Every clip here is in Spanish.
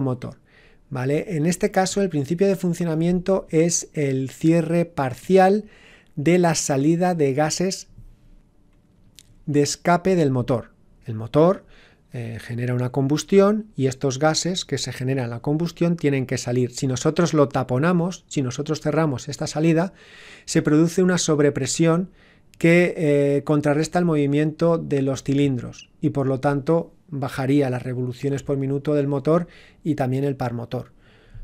motor ¿vale? En este caso, el principio de funcionamiento es el cierre parcial de la salida de gases de escape del motor. El motor eh, genera una combustión y estos gases que se generan la combustión tienen que salir. Si nosotros lo taponamos, si nosotros cerramos esta salida, se produce una sobrepresión que eh, contrarresta el movimiento de los cilindros y por lo tanto bajaría las revoluciones por minuto del motor y también el par motor.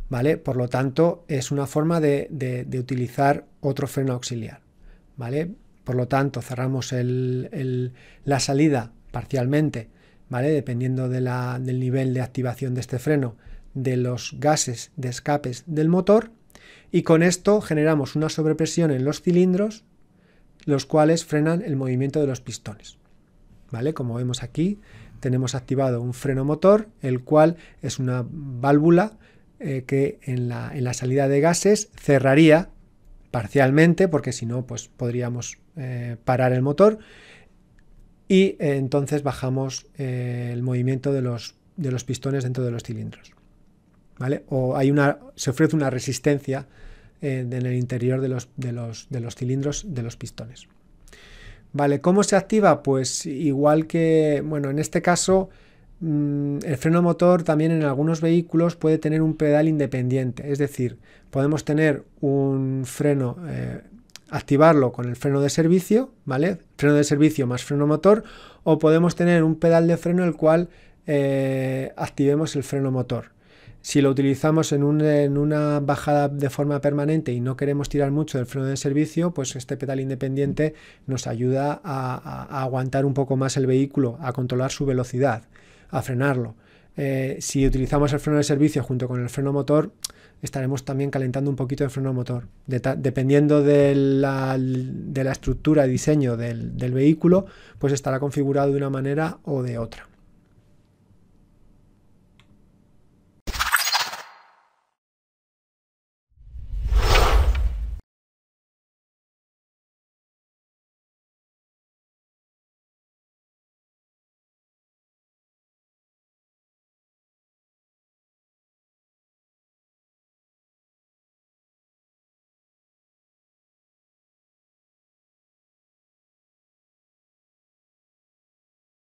¿vale? Por lo tanto, es una forma de, de, utilizar otro freno auxiliar. ¿vale? Por lo tanto, cerramos el, la salida parcialmente, ¿vale? dependiendo de la, del nivel de activación de este freno, de los gases de escapes del motor. Y con esto generamos una sobrepresión en los cilindros los cuales frenan el movimiento de los pistones. ¿Vale? Como vemos aquí, tenemos activado un freno motor, el cual es una válvula eh, que en la, salida de gases cerraría parcialmente, porque si no, pues podríamos eh, parar el motor y eh, entonces bajamos el movimiento de los, de los pistones dentro de los cilindros. ¿Vale? O hay una, se ofrece una resistencia eh, en el interior de los, de, los, cilindros de los pistones. Vale, ¿cómo se activa? Pues igual que, bueno, en este caso mm, el freno motor también en algunos vehículos puede tener un pedal independiente, es decir, podemos tener un freno, eh, activarlo con el freno de servicio, ¿vale? Freno de servicio más freno motor, o podemos tener un pedal de freno el cual eh, activemos el freno motor. Si lo utilizamos en, una bajada de forma permanente y no queremos tirar mucho del freno de servicio, pues este pedal independiente nos ayuda a, aguantar un poco más el vehículo, a controlar su velocidad, a frenarlo. Eh, si utilizamos el freno de servicio junto con el freno motor, estaremos también calentando un poquito el freno motor. dependiendo de la, estructura y diseño del, del vehículo, pues estará configurado de una manera o de otra.